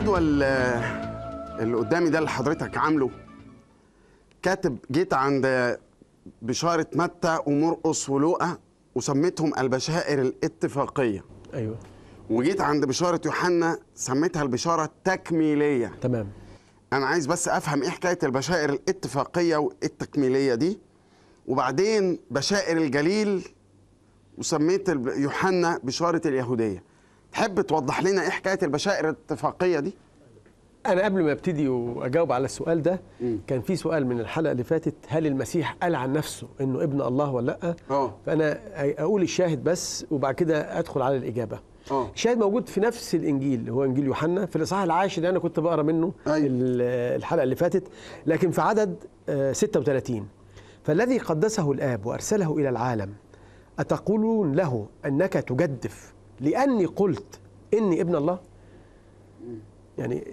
الجدول آه، اللي قدامي ده اللي حضرتك عامله كاتب جيت عند بشارة متى ومرقص ولوقا وسميتهم البشائر الاتفاقية أيوة وجيت عند بشارة يوحنا سميتها البشارة التكميلية تمام أنا عايز بس أفهم إيه حكاية البشائر الاتفاقية والتكميلية دي وبعدين بشائر الجليل وسميت يوحنا بشارة اليهودية تحب توضح لنا ايه حكايه البشائر الاتفاقيه دي؟ انا قبل ما ابتدي واجاوب على السؤال ده م. كان في سؤال من الحلقه اللي فاتت هل المسيح قال عن نفسه انه ابن الله ولا لا أوه. فانا اقول الشاهد بس وبعد كده ادخل على الاجابه أوه. الشاهد موجود في نفس الانجيل هو انجيل يوحنا في الاصحاح العاشر اللي انا كنت بقرا منه أي. أيوه. الحلقه اللي فاتت لكن في عدد 36 آه، فالذي قدسه الاب وارسله الى العالم اتقولون له انك تجدف لأني قلت إني ابن الله يعني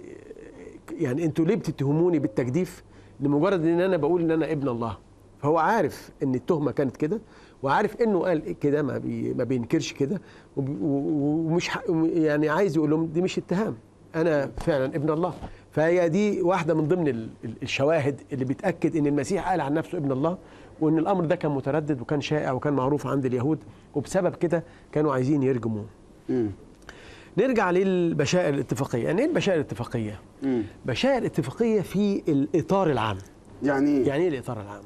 يعني أنتوا ليه بتتهموني بالتجديف لمجرد إن أنا بقول إن أنا ابن الله فهو عارف إن التهمة كانت كده وعارف إنه قال كده ما, بي ما بينكرش كده ومش يعني عايز يقول لهم دي مش اتهام أنا فعلا ابن الله فهي دي واحدة من ضمن الشواهد اللي بتأكد إن المسيح قال عن نفسه ابن الله وإن الأمر ده كان متردد وكان شائع وكان معروف عند اليهود وبسبب كده كانوا عايزين يرجموه مم. نرجع للبشائر الاتفاقيه يعني ايه البشائر الاتفاقيه مم. بشائر اتفاقيه في الاطار العام يعني ايه يعني ايه الاطار العام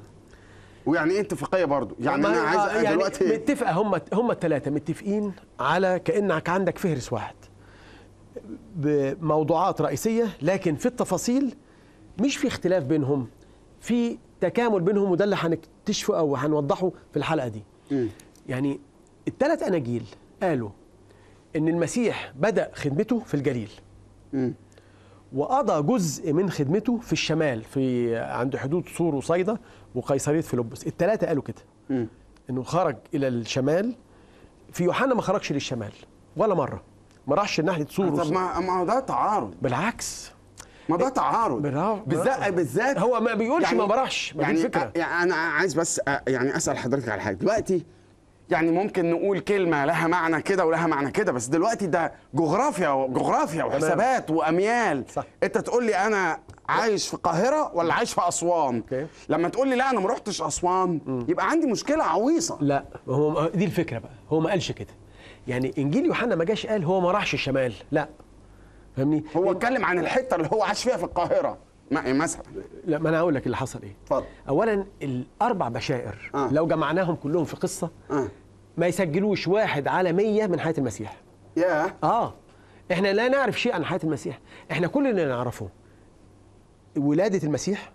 ويعني ايه اتفاقيه برضو يعني انا عايز يعني دلوقتي متفق هم هم الثلاثه متفقين على كانك عندك فهرس واحد بموضوعات رئيسيه لكن في التفاصيل مش في اختلاف بينهم في تكامل بينهم وده اللي هنكتشفه او هنوضحه في الحلقه دي مم. يعني الثلاث اناجيل قالوا ان المسيح بدا خدمته في الجليل م. وقضى جزء من خدمته في الشمال في عند حدود سور وصيدا وقيصريه فيلبس الثلاثه قالوا كده م. انه خرج الى الشمال في يوحنا ما خرجش للشمال ولا مره ما راحش ناحيه سور طب ما هو ده تعارض بالعكس ما ده إيه؟ تعارض بالذات بالذات هو ما بيقولش يعني ما براحش يعني, يعني انا عايز بس يعني اسال حضرتك على حاجه دلوقتي يعني ممكن نقول كلمه لها معنى كده ولها معنى كده بس دلوقتي ده جغرافيا جغرافيا وحسابات واميال صح. انت تقول لي انا عايش في القاهره ولا عايش في اسوان أوكي. لما تقول لي لا انا ما رحتش اسوان م. يبقى عندي مشكله عويصه لا هو دي الفكره بقى هو ما قالش كده يعني انجيل يوحنا ما جاش قال هو ما راحش الشمال لا فاهمني هو اتكلم عن الحته اللي هو عاش فيها في القاهره إيه مثلا لا ما انا هقول لك اللي حصل ايه اتفضل اولا الاربع بشائر آه. لو جمعناهم كلهم في قصه آه. ما يسجلوش واحد على 100 من حياه المسيح ياه اه احنا لا نعرف شيء عن حياه المسيح احنا كل اللي نعرفه ولاده المسيح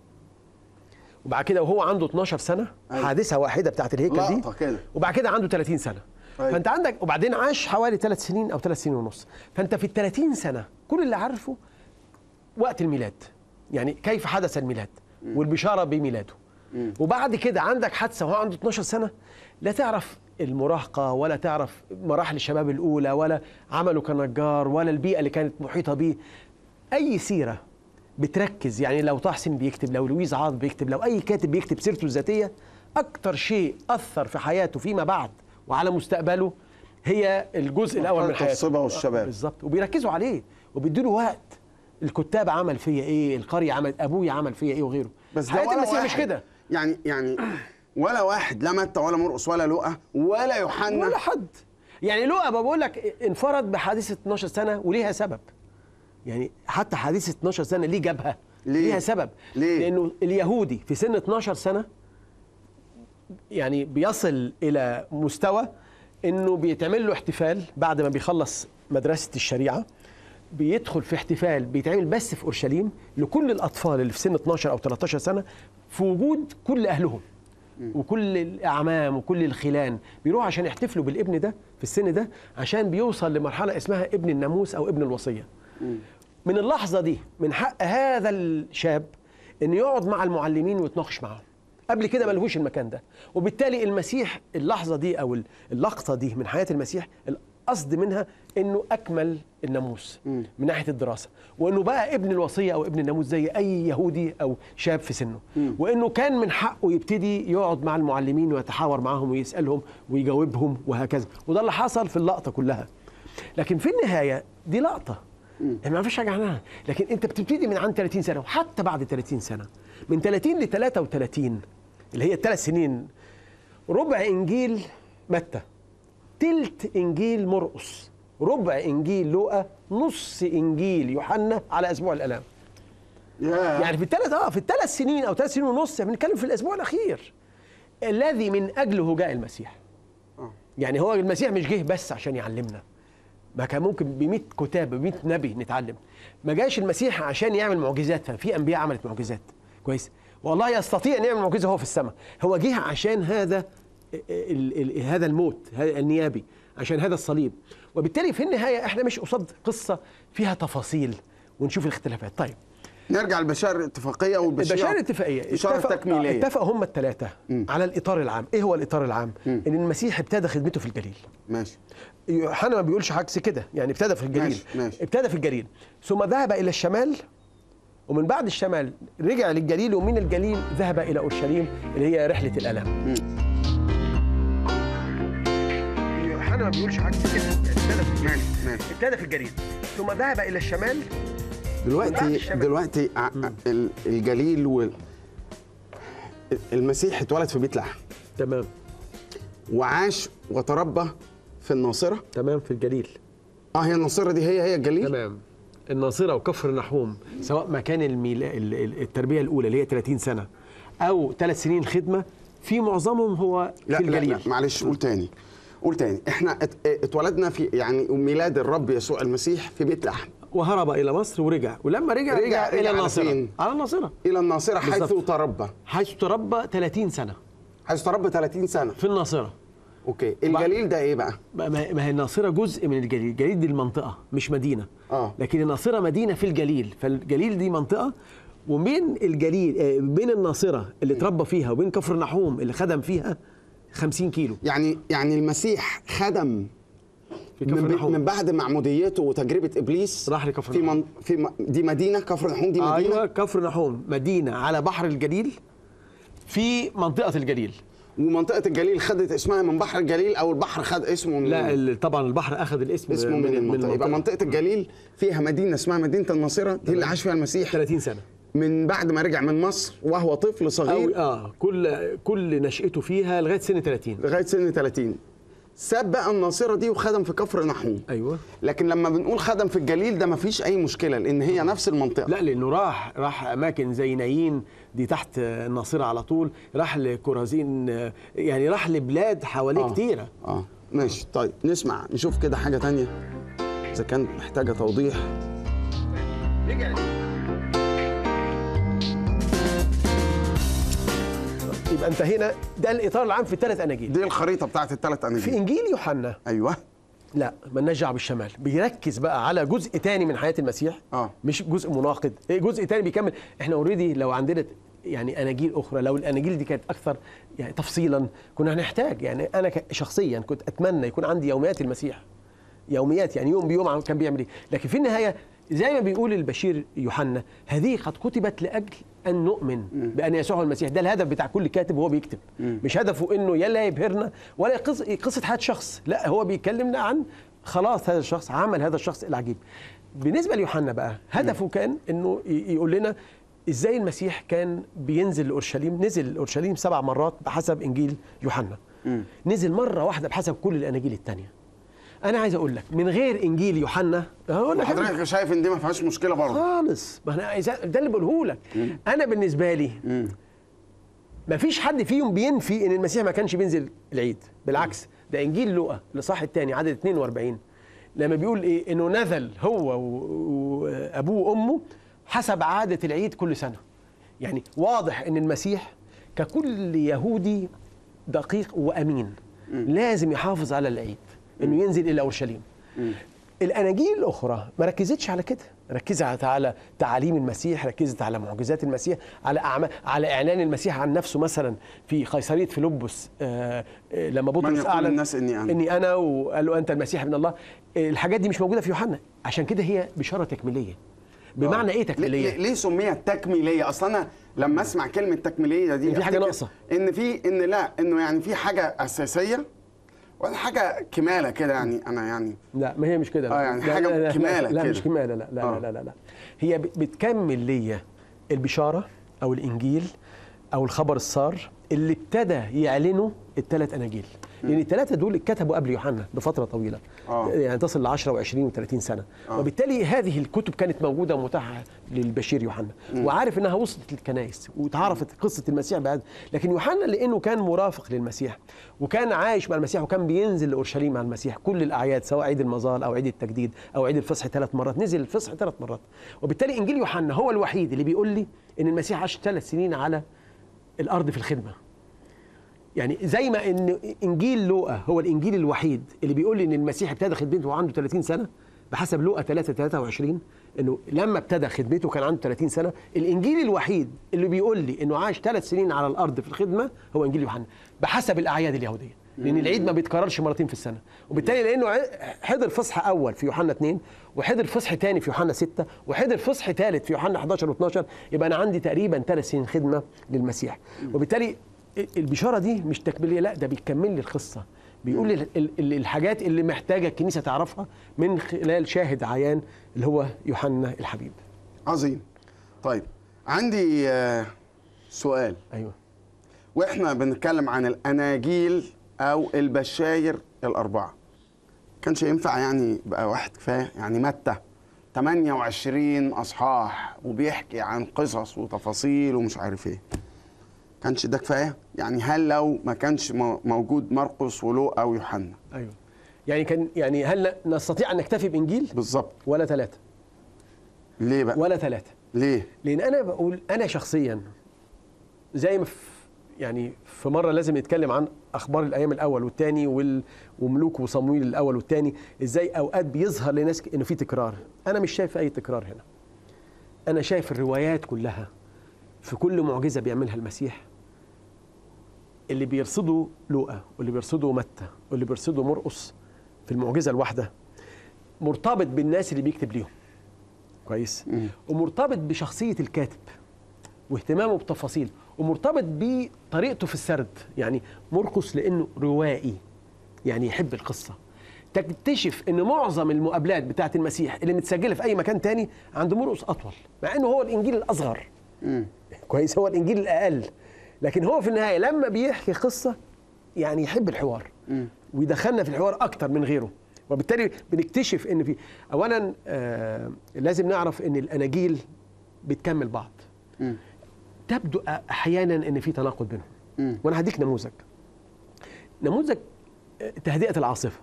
وبعد كده وهو عنده 12 سنه أيوة. حادثه واحده بتاعت الهيكل دي كده. وبعد كده عنده 30 سنه أيوة. فانت عندك وبعدين عاش حوالي 3 سنين او 3 سنين ونص فانت في ال 30 سنه كل اللي عارفه وقت الميلاد يعني كيف حدث الميلاد والبشاره بميلاده وبعد كده عندك حادثه وهو عنده 12 سنه لا تعرف المراهقه ولا تعرف مراحل الشباب الاولى ولا عمله كنجار ولا البيئه اللي كانت محيطه بيه اي سيره بتركز يعني لو طه حسين بيكتب لو لويز عاض بيكتب لو اي كاتب بيكتب سيرته الذاتيه اكتر شيء اثر في حياته فيما بعد وعلى مستقبله هي الجزء الاول من حياته الصبا والشباب بالظبط وبيركزوا عليه وبيدوا وقت الكتاب عمل فيا ايه القريه عمل ابويا عمل فيا ايه وغيره بس حياه المسيح مش كده يعني يعني ولا واحد لا متى ولا مرقص ولا لقى ولا يوحنا ولا حد يعني لقى ما بقول لك انفرد بحديث 12 سنه وليها سبب يعني حتى حديث 12 سنه ليه جابها ليه؟ ليها سبب ليه؟ لانه اليهودي في سن 12 سنه يعني بيصل الى مستوى انه بيتعمل له احتفال بعد ما بيخلص مدرسه الشريعه بيدخل في احتفال بيتعمل بس في اورشليم لكل الاطفال اللي في سن 12 او 13 سنه في وجود كل اهلهم وكل الاعمام وكل الخلان بيروحوا عشان يحتفلوا بالابن ده في السن ده عشان بيوصل لمرحله اسمها ابن الناموس او ابن الوصيه من اللحظه دي من حق هذا الشاب ان يقعد مع المعلمين ويتناقش معاهم قبل كده ما لهوش المكان ده وبالتالي المسيح اللحظه دي او اللقطه دي من حياه المسيح القصد منها انه اكمل الناموس من ناحيه الدراسه وانه بقى ابن الوصيه او ابن الناموس زي اي يهودي او شاب في سنه وانه كان من حقه يبتدي يقعد مع المعلمين ويتحاور معاهم ويسالهم ويجاوبهم وهكذا وده اللي حصل في اللقطه كلها لكن في النهايه دي لقطه يعني ما فيش حاجه عنها لكن انت بتبتدي من عن 30 سنه وحتى بعد 30 سنه من 30 ل 33 اللي هي الثلاث سنين ربع انجيل متى تلت إنجيل مرقس ربع إنجيل لوقا نص إنجيل يوحنا على أسبوع الآلام yeah. يعني في الثلاث اه في الثلاث سنين او ثلاث سنين ونص بنتكلم في الاسبوع الاخير الذي من اجله جاء المسيح آه. يعني هو المسيح مش جه بس عشان يعلمنا ما كان ممكن ب 100 كتاب ب 100 نبي نتعلم ما جاش المسيح عشان يعمل معجزات ففي انبياء عملت معجزات كويس والله يستطيع ان يعمل معجزه هو في السماء هو جه عشان هذا هذا الموت النيابي عشان هذا الصليب وبالتالي في النهايه احنا مش قصاد قصه فيها تفاصيل ونشوف الاختلافات طيب نرجع البشار الاتفاقية والبشار البشار الاتفاقية اتفق تكميلية اتفقوا هم م. على الإطار العام، إيه هو الإطار العام؟ م. إن المسيح ابتدى خدمته في الجليل ماشي يوحنا ما بيقولش عكس كده، يعني ابتدى في الجليل ماشي. ماشي. ابتدى في الجليل، ثم ذهب إلى الشمال ومن بعد الشمال رجع للجليل ومن الجليل ذهب إلى أورشليم اللي هي رحلة الألم م. ما بيقولش عكس كده ابتدى في الجريمه ابتدى في الجريمه ثم ذهب الى الشمال دلوقتي دلوقتي الجليل وال المسيح اتولد في بيت لحم تمام وعاش وتربى في الناصره تمام في الجليل اه هي الناصره دي هي هي الجليل تمام الناصره وكفر نحوم سواء مكان كان الميلا... التربيه الاولى اللي هي 30 سنه او ثلاث سنين خدمه في معظمهم هو لا في الجليل لا, لا معلش قول تاني قول تاني احنا إيه، اتولدنا في يعني ميلاد الرب يسوع المسيح في بيت لحم وهرب الى مصر ورجع ولما رجع رجع, رجع الى الناصره على الناصره الى الناصره حيث تربى حيث تربى 30 سنه حيث تربى 30 سنه في الناصره اوكي الجليل ده ايه بقى ما هي الناصره جزء من الجليل الجليل دي المنطقه مش مدينه آه. لكن الناصره مدينه في الجليل فالجليل دي منطقه ومن الجليل آه، بين الناصره اللي اتربى فيها وبين كفر نحوم اللي خدم فيها 50 كيلو يعني يعني المسيح خدم في كفر من, نحوم. من بعد معموديته وتجربه ابليس راح لكفر في من في م... دي مدينه كفر نحوم دي مدينه ايوه كفر نحوم مدينه على بحر الجليل في منطقه الجليل ومنطقه الجليل خدت اسمها من بحر الجليل او البحر خد اسمه من لا طبعا البحر اخذ الاسم اسمه من, من المنطقه يبقى منطقه الجليل فيها مدينه اسمها مدينه الناصره دي اللي عاش فيها المسيح 30 سنه من بعد ما رجع من مصر وهو طفل صغير أو اه كل كل نشأته فيها لغايه سن 30 لغايه سن 30 ساب بقى الناصره دي وخدم في كفر نحوم ايوه لكن لما بنقول خدم في الجليل ده مفيش اي مشكله لان هي نفس المنطقه لا لانه راح راح اماكن زي نايين دي تحت الناصره على طول راح لكرازين يعني راح لبلاد حواليه آه. كتيره اه ماشي طيب نسمع نشوف كده حاجه تانية اذا كانت محتاجه توضيح رجعت يبقى انت هنا ده الاطار العام في الثلاث اناجيل دي الخريطه بتاعت الثلاث اناجيل في انجيل يوحنا ايوه لا مالناش دعوه بالشمال بيركز بقى على جزء ثاني من حياه المسيح آه. مش جزء مناقض إيه، جزء ثاني بيكمل احنا اوريدي لو عندنا يعني اناجيل اخرى لو الاناجيل دي كانت اكثر يعني تفصيلا كنا هنحتاج يعني انا شخصيا كنت اتمنى يكون عندي يوميات المسيح يوميات يعني يوم بيوم كان بيعمل ايه لكن في النهايه زي ما بيقول البشير يوحنا هذه قد كتبت لاجل ان نؤمن بان يسوع هو المسيح ده الهدف بتاع كل كاتب وهو بيكتب مش هدفه انه يلا يبهرنا ولا قصه حياه شخص لا هو بيكلمنا عن خلاص هذا الشخص عمل هذا الشخص العجيب بالنسبه ليوحنا بقى هدفه كان انه يقول لنا ازاي المسيح كان بينزل لاورشليم نزل اورشليم سبع مرات بحسب انجيل يوحنا نزل مره واحده بحسب كل الاناجيل الثانيه انا عايز اقول لك من غير انجيل يوحنا هقول لك حضرتك شايف ان دي ما فيهاش مشكله برضه خالص ما انا ده اللي بقوله لك انا بالنسبه لي ما فيش حد فيهم بينفي ان المسيح ما كانش بينزل العيد بالعكس ده انجيل لوقا الاصحاح الثاني عدد 42 لما بيقول ايه انه نزل هو وابوه وامه حسب عاده العيد كل سنه يعني واضح ان المسيح ككل يهودي دقيق وامين لازم يحافظ على العيد انه ينزل الى اورشليم الاناجيل الاخرى ما ركزتش على كده ركزت على تعاليم المسيح ركزت على معجزات المسيح على أعمال على اعلان المسيح عن نفسه مثلا في قيصريه فيلبس آه, آه، لما بطرس اعلن الناس اني انا اني انا وقال له انت المسيح ابن الله الحاجات دي مش موجوده في يوحنا عشان كده هي بشاره تكميليه بمعنى ايه آه. تكميليه ليه, سميت تكميليه اصلا انا لما اسمع كلمه تكميليه دي في حاجه ناقصه ان في ان لا انه يعني في حاجه اساسيه ولا حاجه كماله كده يعني انا يعني لا ما هي مش كده اه يعني لا حاجه لا لا كماله لا, كده لا مش كماله لا لا, آه. لا لا لا هي بتكمل ليا البشاره او الانجيل او الخبر السار اللي ابتدى يعلنه الثلاث اناجيل لان يعني الثلاثه دول اتكتبوا قبل يوحنا بفتره طويله آه. يعني تصل ل 10 و20 و30 سنه آه. وبالتالي هذه الكتب كانت موجوده ومتاحه للبشير يوحنا وعارف انها وصلت للكنائس وتعرفت قصه المسيح بعد لكن يوحنا لانه كان مرافق للمسيح وكان عايش مع المسيح وكان بينزل لاورشليم مع المسيح كل الاعياد سواء عيد المظال او عيد التجديد او عيد الفصح ثلاث مرات نزل الفصح ثلاث مرات وبالتالي انجيل يوحنا هو الوحيد اللي بيقول لي ان المسيح عاش ثلاث سنين على الارض في الخدمه يعني زي ما ان انجيل لوقا هو الانجيل الوحيد اللي بيقول ان المسيح ابتدى خدمته وعنده 30 سنه بحسب لوقا 3 23 انه لما ابتدى خدمته كان عنده 30 سنه الانجيل الوحيد اللي بيقول لي انه عاش ثلاث سنين على الارض في الخدمه هو انجيل يوحنا بحسب الاعياد اليهوديه لان العيد ما بيتكررش مرتين في السنه وبالتالي لانه حضر فصح اول في يوحنا 2 وحضر فصح ثاني في يوحنا 6 وحضر فصح ثالث في يوحنا 11 و12 يبقى انا عندي تقريبا ثلاث سنين خدمه للمسيح وبالتالي البشاره دي مش تكمليه لا ده بيكمل لي القصه بيقول لي الحاجات اللي محتاجه الكنيسه تعرفها من خلال شاهد عيان اللي هو يوحنا الحبيب عظيم طيب عندي آه، سؤال ايوه واحنا بنتكلم عن الاناجيل او البشاير الاربعه كانش ينفع يعني بقى واحد كفايه يعني متى 28 اصحاح وبيحكي عن قصص وتفاصيل ومش عارف ايه كانش ده كفايه يعني هل لو ما كانش موجود مرقس ولوقا ويوحنا ايوه يعني كان يعني هل نستطيع ان نكتفي بانجيل بالظبط ولا ثلاثه ليه بقى ولا ثلاثه ليه لان انا بقول انا شخصيا زي ما في يعني في مره لازم نتكلم عن اخبار الايام الاول والثاني وملوك وصمويل الاول والثاني ازاي اوقات بيظهر لناس انه في تكرار انا مش شايف اي تكرار هنا انا شايف الروايات كلها في كل معجزه بيعملها المسيح اللي بيرصدوا لوقا واللي بيرصدوا متى واللي بيرصدوا مرقص في المعجزه الواحده مرتبط بالناس اللي بيكتب ليهم كويس ومرتبط بشخصيه الكاتب واهتمامه بتفاصيل ومرتبط بطريقته في السرد يعني مرقص لانه روائي يعني يحب القصه تكتشف ان معظم المقابلات بتاعه المسيح اللي متسجله في اي مكان تاني عند مرقص اطول مع انه هو الانجيل الاصغر كويس هو الانجيل الاقل لكن هو في النهايه لما بيحكي قصه يعني يحب الحوار ويدخلنا في الحوار اكتر من غيره وبالتالي بنكتشف ان في اولا آه لازم نعرف ان الاناجيل بتكمل بعض تبدو احيانا ان في تناقض بينهم وانا هديك نموذج نموذج تهدئه العاصفه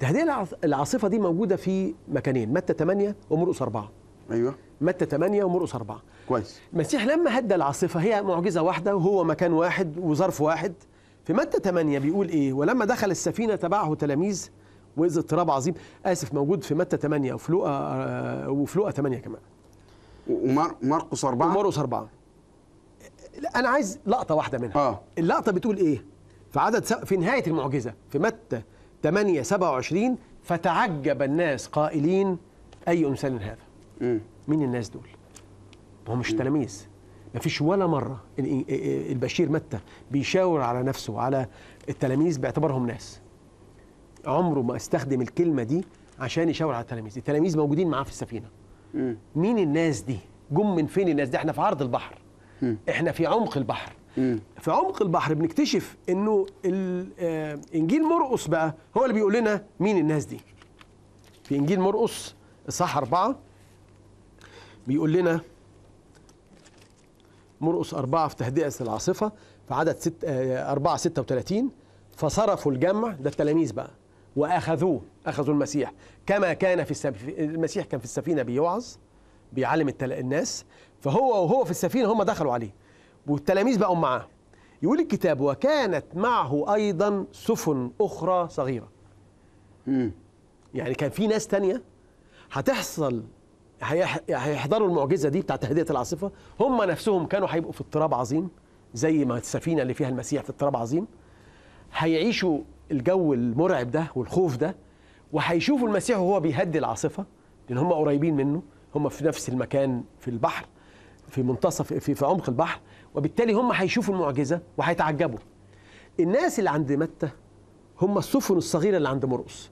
تهدئه العاصفه دي موجوده في مكانين متى 8 ومرقس 4 ايوه متى 8 ومرقس 4 كويس المسيح لما هدى العاصفه هي معجزه واحده وهو مكان واحد وظرف واحد في متى 8 بيقول ايه ولما دخل السفينه تبعه تلاميذ واذ اضطراب عظيم اسف موجود في متى 8 وفي لوقا آه، وفي لوقا 8 كمان ومرقس 4 ومرقس 4 انا عايز لقطه واحده منها آه. اللقطه بتقول ايه في عدد في نهايه المعجزه في متى 8 27 فتعجب الناس قائلين اي انسان هذا مين الناس دول هم مش تلاميذ ما فيش ولا مره البشير متى بيشاور على نفسه على التلاميذ باعتبارهم ناس عمره ما استخدم الكلمه دي عشان يشاور على التلاميذ التلاميذ موجودين معاه في السفينه مين الناس دي جم من فين الناس دي احنا في عرض البحر م. احنا في عمق البحر م. في عمق البحر بنكتشف انه آه، انجيل مرقص بقى هو اللي بيقول لنا مين الناس دي في انجيل مرقص اصحاح أربعة بيقول لنا مرقص أربعة في تهدئة العاصفة في عدد ست آه، أربعة ستة وثلاثين فصرفوا الجمع ده التلاميذ بقى وأخذوه أخذوا المسيح كما كان في السف... المسيح كان في السفينة بيوعظ بيعلم التل... الناس فهو وهو في السفينة هم دخلوا عليه والتلاميذ بقوا معاه يقول الكتاب وكانت معه أيضا سفن أخرى صغيرة م. يعني كان في ناس تانية هتحصل هيحضروا المعجزة دي بتاعت هدية العاصفة هم نفسهم كانوا هيبقوا في اضطراب عظيم زي ما السفينة اللي فيها المسيح في اضطراب عظيم هيعيشوا الجو المرعب ده والخوف ده وهيشوفوا المسيح وهو بيهدي العاصفة لأن هم قريبين منه هم في نفس المكان في البحر في منتصف في, في عمق البحر وبالتالي هم هيشوفوا المعجزه وهيتعجبوا الناس اللي عند متى هم السفن الصغيره اللي عند مرقص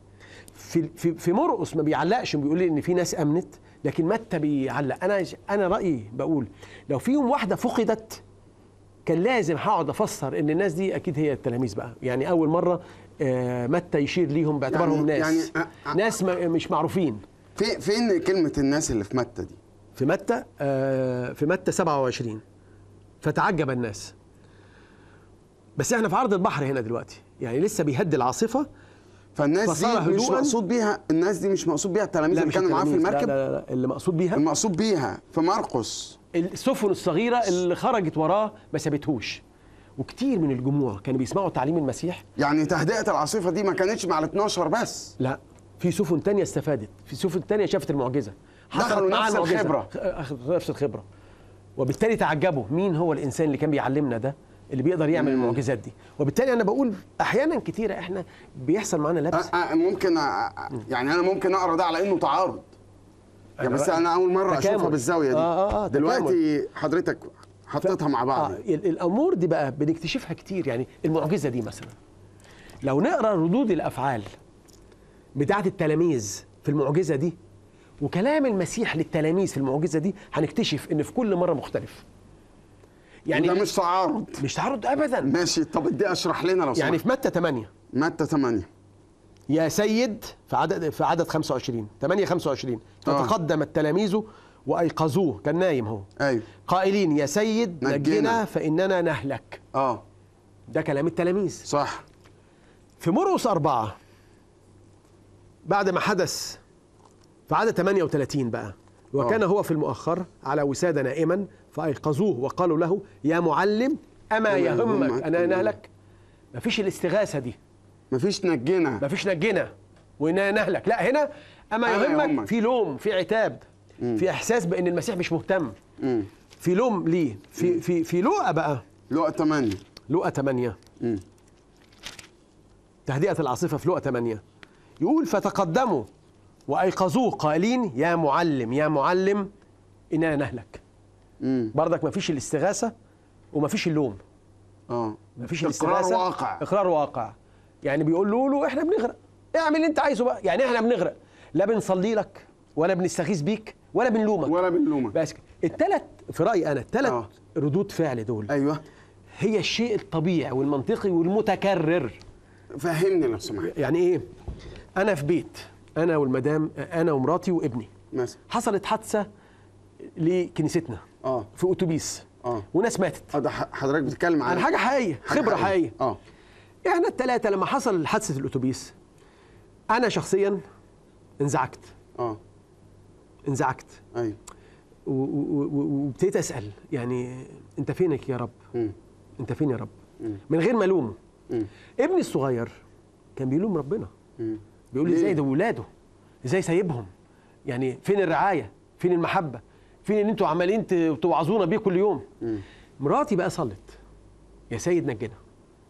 في في في مرقص ما بيعلقش بيقول لي ان في ناس امنت لكن متى بيعلق انا انا رايي بقول لو فيهم واحده فقدت كان لازم هقعد افسر ان الناس دي اكيد هي التلاميذ بقى يعني اول مره آه، متى يشير ليهم باعتبارهم يعني ناس يعني آه، آه، ناس مش معروفين فين فين كلمه الناس اللي في متى دي في متى آه، في متى 27 فتعجب الناس بس احنا في عرض البحر هنا دلوقتي يعني لسه بيهدي العاصفه فالناس دي مش مقصود بيها الناس دي مش مقصود بيها التلاميذ اللي كانوا معاه في المركب لا, لا لا اللي مقصود بيها المقصود بيها في مرقس السفن الصغيره اللي خرجت وراه ما سابتهوش وكتير من الجموع كانوا بيسمعوا تعليم المسيح يعني تهدئه العاصفه دي ما كانتش مع ال 12 بس لا في سفن تانية استفادت في سفن تانية شافت المعجزه دخلوا نفس الخبره أخذ نفس الخبره وبالتالي تعجبوا مين هو الانسان اللي كان بيعلمنا ده اللي بيقدر يعمل مم. المعجزات دي وبالتالي انا بقول احيانا كتيره احنا بيحصل معانا لبس أه ممكن يعني انا ممكن اقرا ده على انه تعارض يعني بس انا اول مره تكامل. اشوفها بالزاويه دي آه آه آه دلوقتي تكامل. حضرتك حطيتها ف... مع بعض آه الامور دي بقى بنكتشفها كتير يعني المعجزه دي مثلا لو نقرا ردود الافعال بتاعه التلاميذ في المعجزه دي وكلام المسيح للتلاميذ في المعجزه دي هنكتشف ان في كل مره مختلف يعني ده مش تعارض مش تعارض ابدا ماشي طب ادي اشرح لنا لو يعني سمحت يعني في متى 8 متى 8 يا سيد في عدد في عدد 25 8 25 فتقدم التلاميذ وايقظوه كان نايم هو ايوه قائلين يا سيد نجينا, نجينا فاننا نهلك اه ده كلام التلاميذ صح في مرقس أربعة بعد ما حدث فعاد 38 بقى وكان آه. هو في المؤخر على وسادة نائما فأيقظوه وقالوا له يا معلم أما يهمك أنا نهلك مفيش الاستغاثة دي مفيش نجنا مفيش نجنا أنا نهلك لا هنا أما يهمك في لوم في عتاب في إحساس بأن المسيح مش مهتم في لوم ليه في في في لوقة بقى لوقة 8 لوقة 8 تهدئة العاصفة في لوقة 8 يقول فتقدموا وأيقظوه قائلين يا معلم يا معلم إننا نهلك بردك برضك ما فيش الاستغاثة وما فيش اللوم اه ما فيش الاستغاثة إقرار واقع إقرار واقع يعني بيقولوا له إحنا بنغرق اعمل اللي أنت عايزه بقى يعني إحنا بنغرق لا بنصلي لك ولا بنستغيث بيك ولا بنلومك ولا بنلومك بس الثلاث في رأيي أنا الثلاث آه. ردود فعل دول أيوه هي الشيء الطبيعي والمنطقي والمتكرر فهمني لو سمحت يعني إيه أنا في بيت انا والمدام انا ومراتي وابني مثلا حصلت حادثه لكنيستنا اه في اتوبيس اه وناس ماتت اه ده حضرتك بتتكلم عن حاجه حقيقيه خبره حقيقيه اه احنا الثلاثه لما حصل حادثه الاتوبيس انا شخصيا انزعجت اه انزعجت ايوه وابتديت اسال يعني انت فينك يا رب م. انت فين يا رب م. من غير ما الومه ابني الصغير كان بيلوم ربنا م. بيقول لي ازاي ده ولاده ازاي سايبهم يعني فين الرعايه فين المحبه فين ان انتوا عمالين توعظونا بيه كل يوم م. مراتي بقى صلت يا سيد نجنا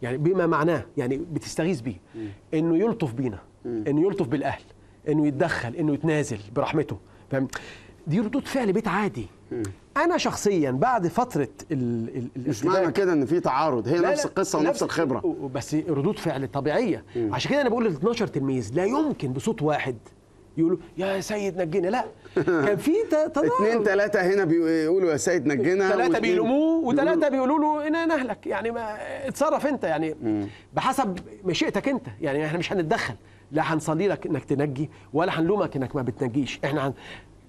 يعني بما معناه يعني بتستغيث بيه م. انه يلطف بينا م. انه يلطف بالاهل انه يتدخل انه يتنازل برحمته فاهم دي ردود فعل بيت عادي انا شخصيا بعد فتره ال مش معنى كده ان في تعارض هي لا نفس القصه ونفس الخبره بس ردود فعل طبيعيه مم. عشان كده انا بقول ال 12 تلميذ لا يمكن بصوت واحد يقولوا يا سيد نجينا لا كان في تضارب اثنين ثلاثه هنا بيقولوا يا سيد نجينا ثلاثه بيلوموه وثلاثه بيقولوا له انا نهلك يعني ما اتصرف انت يعني مم. بحسب مشيئتك انت يعني احنا مش هنتدخل لا هنصلي لك انك تنجي ولا هنلومك انك ما بتنجيش احنا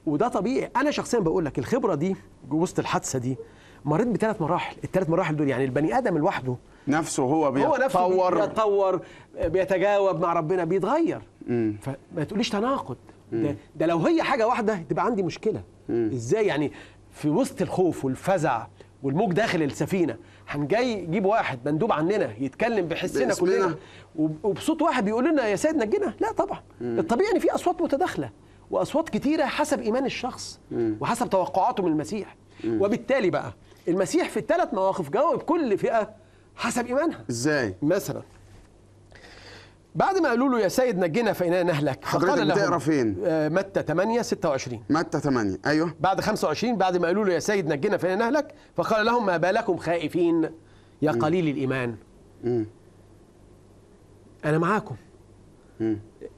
وده طبيعي انا شخصيا بقول لك الخبره دي وسط الحادثه دي مريت بثلاث مراحل الثلاث مراحل دول يعني البني ادم لوحده نفسه هو بيتطور هو نفسه بيتطور بيتجاوب مع ربنا بيتغير مم. فما تقوليش تناقض ده, ده لو هي حاجه واحده تبقى عندي مشكله مم. ازاي يعني في وسط الخوف والفزع والموج داخل السفينه هنجي يجيب واحد مندوب عننا يتكلم بحسنا كلنا وبصوت واحد بيقول لنا يا سيد نجينا لا طبعا مم. الطبيعي ان في اصوات متداخله واصوات كتيره حسب ايمان الشخص وحسب توقعاته من المسيح وبالتالي بقى المسيح في الثلاث مواقف جاوب كل فئه حسب ايمانها ازاي مثلا بعد ما قالوا له يا سيد نجنا فإنا نهلك حضرتك بتقرا فين؟ آه، متى 8 26 متى 8 ايوه بعد 25 بعد ما قالوا له يا سيد نجنا فإنا نهلك فقال لهم ما بالكم خائفين يا قليل الإيمان م. أنا معاكم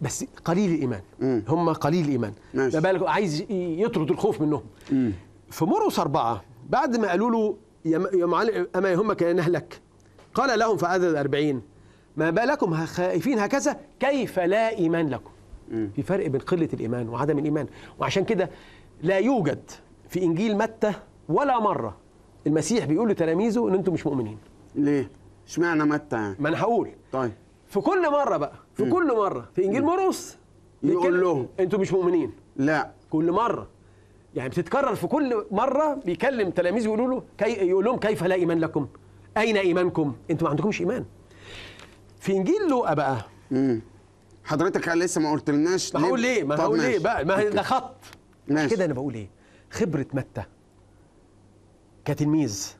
بس قليل الايمان هم قليل الايمان ما بالك عايز يطرد الخوف منهم في مرقس اربعه بعد ما قالوا له يا معلم اما يهمك ان نهلك قال لهم في عدد 40 ما بالكم خائفين هكذا كيف لا ايمان لكم في فرق بين قله الايمان وعدم الايمان وعشان كده لا يوجد في انجيل متى ولا مره المسيح بيقول لتلاميذه ان انتم مش مؤمنين ليه اشمعنى متى يعني ما انا هقول طيب في كل مره بقى في كل مره في انجيل مرقس يقول لهم انتوا مش مؤمنين لا كل مره يعني بتتكرر في كل مره بيكلم تلاميذه يقولوا له كي يقول لهم كيف لا ايمان لكم؟ اين ايمانكم؟ انتوا ما عندكمش ايمان. في انجيل لوقا بقى امم حضرتك لسه ما قلتلناش ما هقول ليه؟ ما هقول ليه بقى؟ ما ده خط ماشي كده انا بقول ايه؟ خبره متى كتلميذ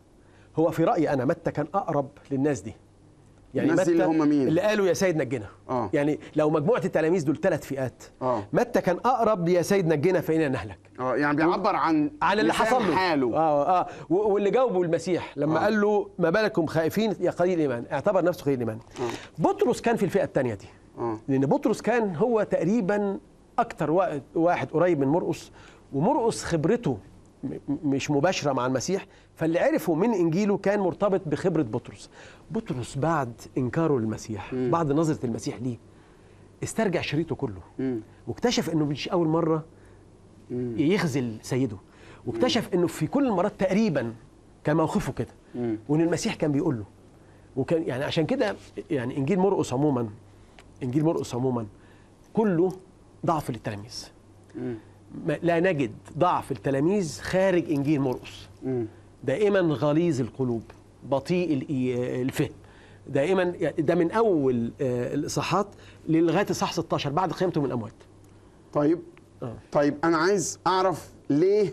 هو في رايي انا متى كان اقرب للناس دي يعني متى اللي هم مين؟ اللي قالوا يا سيد نجنا آه. يعني لو مجموعه التلاميذ دول ثلاث فئات آه. متى كان اقرب يا سيد نجنا فاننا نهلك اه يعني بيعبر عن عن اللي حصل له حاله اه اه, آه. واللي جاوبه المسيح لما آه. قال له ما بالكم خائفين يا قليل الايمان اعتبر نفسه قليل الايمان آه. بطرس كان في الفئه الثانيه دي آه. لان بطرس كان هو تقريبا اكثر واحد قريب من مرقس ومرقس خبرته مش مباشره مع المسيح فاللي عرفه من انجيله كان مرتبط بخبره بطرس بطرس بعد انكاره للمسيح مم. بعد نظره المسيح ليه استرجع شريطه كله واكتشف انه مش اول مره مم. يخذل سيده واكتشف انه في كل المرات تقريبا كان موقفه كده وان المسيح كان بيقول له وكان يعني عشان كده يعني انجيل مرقس عموما انجيل مرقس عموما كله ضعف للتلاميذ لا نجد ضعف التلاميذ خارج انجيل مرقس دائما غليظ القلوب بطيء الفهم دائما ده من اول آه، الاصحاحات لغايه اصحاح 16 بعد قيامته من الاموات طيب آه. طيب انا عايز اعرف ليه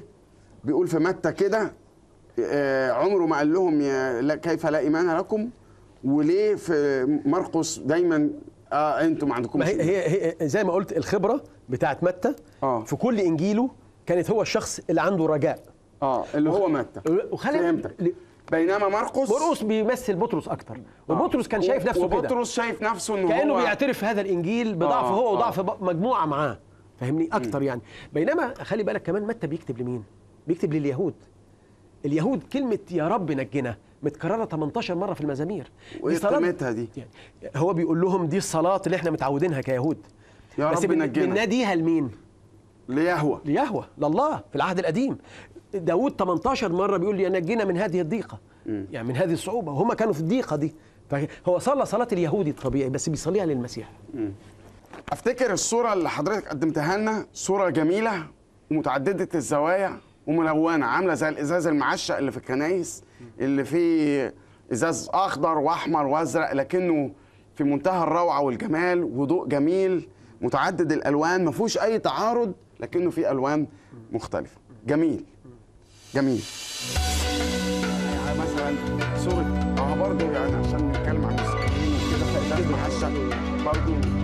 بيقول في متى كده آه، عمره ما قال لهم يا كيف لا ايمان لكم وليه في مرقس دايما اه انتم ما عندكمش هي, هي, هي زي ما قلت الخبره بتاعت متى آه. في كل انجيله كانت هو الشخص اللي عنده رجاء اه اللي هو متى فهمتك بينما مرقس مرقس بيمثل بطرس اكتر وبطرس كان آه. شايف نفسه كده وبطرس شايف نفسه انه كانه هو... بيعترف هذا الانجيل بضعفه آه هو آه. وضعف آه. مجموعه معاه فاهمني اكتر م. يعني بينما خلي بالك كمان متى بيكتب لمين بيكتب لليهود اليهود كلمه يا رب نجنا متكرره 18 مره في المزامير وايه قيمتها دي, دي يعني هو بيقول لهم دي الصلاه اللي احنا متعودينها كيهود يا بس رب نجينا بناديها لمين؟ ليهوى ليهوى لله في العهد القديم داوود 18 مره بيقول لي نجينا من هذه الضيقه م. يعني من هذه الصعوبه وهم كانوا في الضيقه دي فهو صلى صلاه اليهودي الطبيعي بس بيصليها للمسيح م. افتكر الصوره اللي حضرتك قدمتها لنا صوره جميله ومتعدده الزوايا وملونه عامله زي الازاز المعشق اللي في الكنايس اللي فيه ازاز اخضر واحمر وازرق لكنه في منتهى الروعه والجمال وضوء جميل متعدد الالوان ما فيهوش اي تعارض لكنه في الوان مختلفه جميل جميل يعني مثلا صوره اه برضه يعني عشان نتكلم عن السكرين كده فقدان معشق برضه